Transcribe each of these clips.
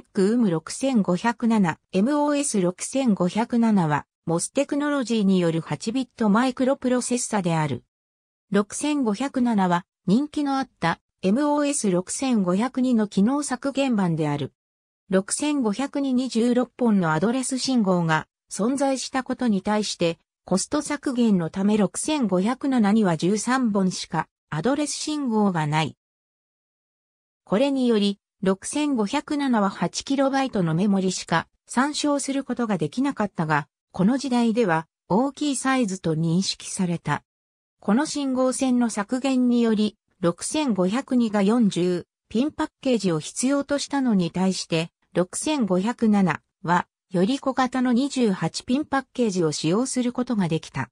ックウム 6507MOS6507 は、モステクノロジーによる8ビットマイクロプロセッサである。6507は、人気のあった MOS6502 の機能削減版である。6 5 0 2 26本のアドレス信号が存在したことに対して、コスト削減のため6507には13本しかアドレス信号がない。これにより、6507は 8KB のメモリしか参照することができなかったが、この時代では大きいサイズと認識された。この信号線の削減により、6502が40ピンパッケージを必要としたのに対して、6507はより小型の28ピンパッケージを使用することができた。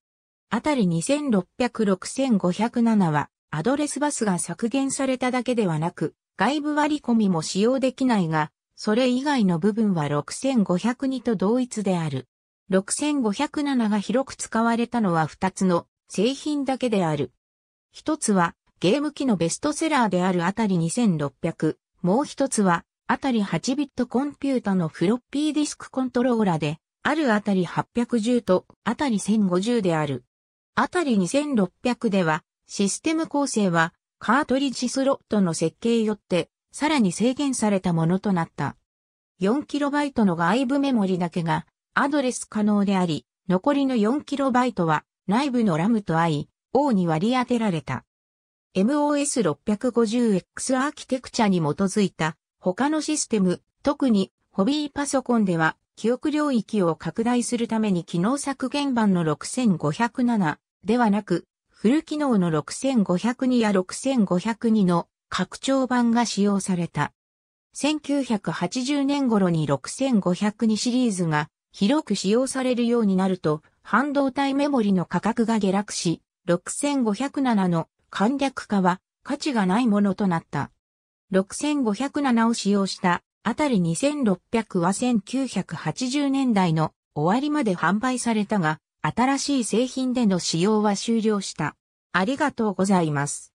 あたり2600-6507はアドレスバスが削減されただけではなく、外部割り込みも使用できないが、それ以外の部分は6502と同一である。6507が広く使われたのは2つの製品だけである。一つはゲーム機のベストセラーであるあたり2600、もう一つはあたり8ビットコンピュータのフロッピーディスクコントローラで、あるあたり810とあたり1050である。あたり2600ではシステム構成はカートリッジスロットの設計よって、さらに制限されたものとなった。4KB の外部メモリだけがアドレス可能であり、残りの 4KB は内部のラムとい、o に割り当てられた。MOS650X アーキテクチャに基づいた他のシステム、特にホビーパソコンでは記憶領域を拡大するために機能削減版の6507ではなくフル機能の6502や6502の拡張版が使用された。1980年頃に6502シリーズが広く使用されるようになると、半導体メモリの価格が下落し、6507の簡略化は価値がないものとなった。6507を使用したあたり2600は1980年代の終わりまで販売されたが、新しい製品での使用は終了した。ありがとうございます。